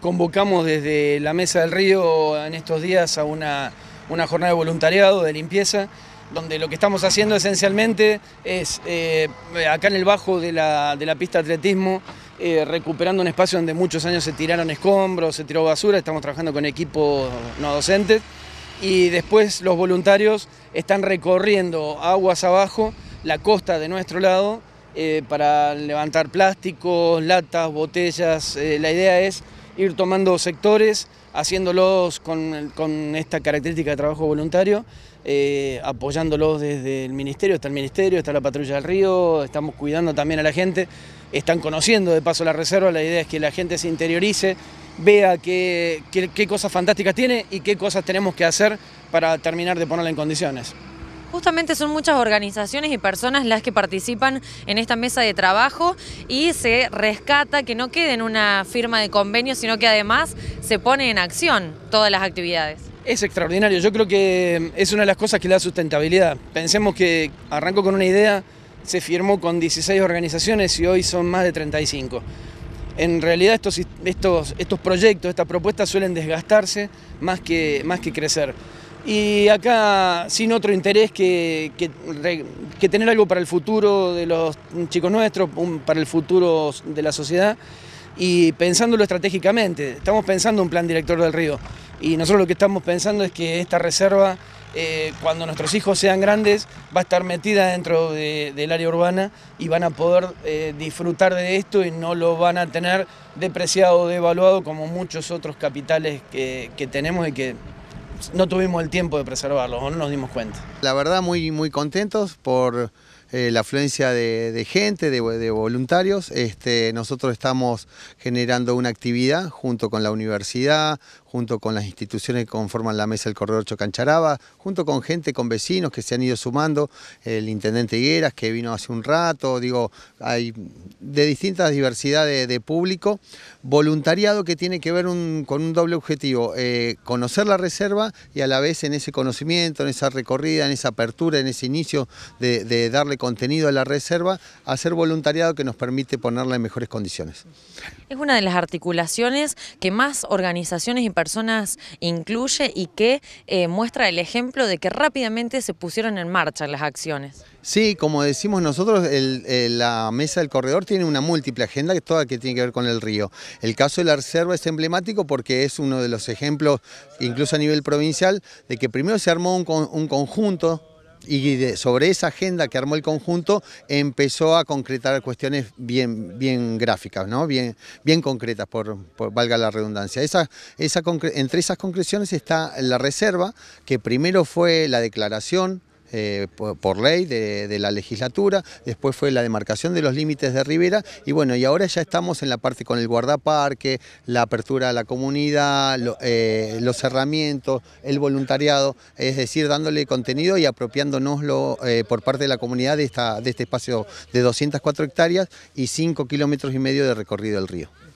Convocamos desde la Mesa del Río en estos días a una, jornada de voluntariado, de limpieza, donde lo que estamos haciendo esencialmente es, eh, acá en el bajo de la, pista de atletismo, eh, recuperando un espacio donde muchos años se tiraron escombros, se tiró basura, estamos trabajando con equipos no docentes, y después los voluntarios están recorriendo aguas abajo, la costa de nuestro lado, eh, para levantar plásticos, latas, botellas, la idea es ir tomando sectores, haciéndolos con, esta característica de trabajo voluntario, eh, apoyándolos desde el ministerio, está el ministerio, está la patrulla del río, estamos cuidando también a la gente, están conociendo de paso la reserva, la idea es que la gente se interiorice, vea qué, qué, qué cosas fantásticas tiene y qué cosas tenemos que hacer para terminar de ponerla en condiciones. Justamente son muchas organizaciones y personas las que participan en esta mesa de trabajo y se rescata que no quede en una firma de convenio, sino que además se pone en acción todas las actividades. Es extraordinario, yo creo que es una de las cosas que le da sustentabilidad. Pensemos que arrancó con una idea, se firmó con 16 organizaciones y hoy son más de 35. En realidad estos, estos, estos proyectos, estas propuestas suelen desgastarse más que, más que crecer. Y acá sin otro interés que, que, tener algo para el futuro de los chicos nuestros, para el futuro de la sociedad y pensándolo estratégicamente. Estamos pensando un plan director del río y nosotros lo que estamos pensando es que esta reserva, eh, cuando nuestros hijos sean grandes, va a estar metida dentro del área urbana y van a poder eh, disfrutar de esto y no lo van a tener depreciado o devaluado como muchos otros capitales que, que tenemos y que no tuvimos el tiempo de preservarlos o no nos dimos cuenta. La verdad muy, muy contentos por eh, la afluencia de, gente, de, voluntarios. Este, nosotros estamos generando una actividad junto con la universidad, junto con las instituciones que conforman la mesa del Corredor Chocancharaba, junto con gente, con vecinos que se han ido sumando, el intendente Higueras que vino hace un rato, digo, hay de distintas diversidades de, público, voluntariado que tiene que ver con un doble objetivo, eh, conocer la reserva y a la vez en ese conocimiento, en esa recorrida, en esa apertura, en ese inicio de, de darle contenido de la reserva, a hacer voluntariado que nos permite ponerla en mejores condiciones. Es una de las articulaciones que más organizaciones y personas incluye y que eh, muestra el ejemplo de que rápidamente se pusieron en marcha las acciones. Sí, como decimos nosotros, la mesa del corredor tiene una múltiple agenda, que toda que tiene que ver con el río. El caso de la reserva es emblemático porque es uno de los ejemplos, incluso a nivel provincial, de que primero se armó un, un conjunto y sobre esa agenda que armó el conjunto empezó a concretar cuestiones bien, bien gráficas, ¿no? bien, bien concretas, por, valga la redundancia. esa, entre esas concreciones está la reserva, que primero fue la declaración eh, por, ley de, la legislatura, después fue la demarcación de los límites de Rivera y bueno, y ahora ya estamos en la parte con el guardaparque, la apertura a la comunidad, eh, los cerramientos, el voluntariado, es decir, dándole contenido y apropiándonoslo eh, por parte de la comunidad de, de este espacio de 204 hectáreas y 5 kilómetros y medio de recorrido del río.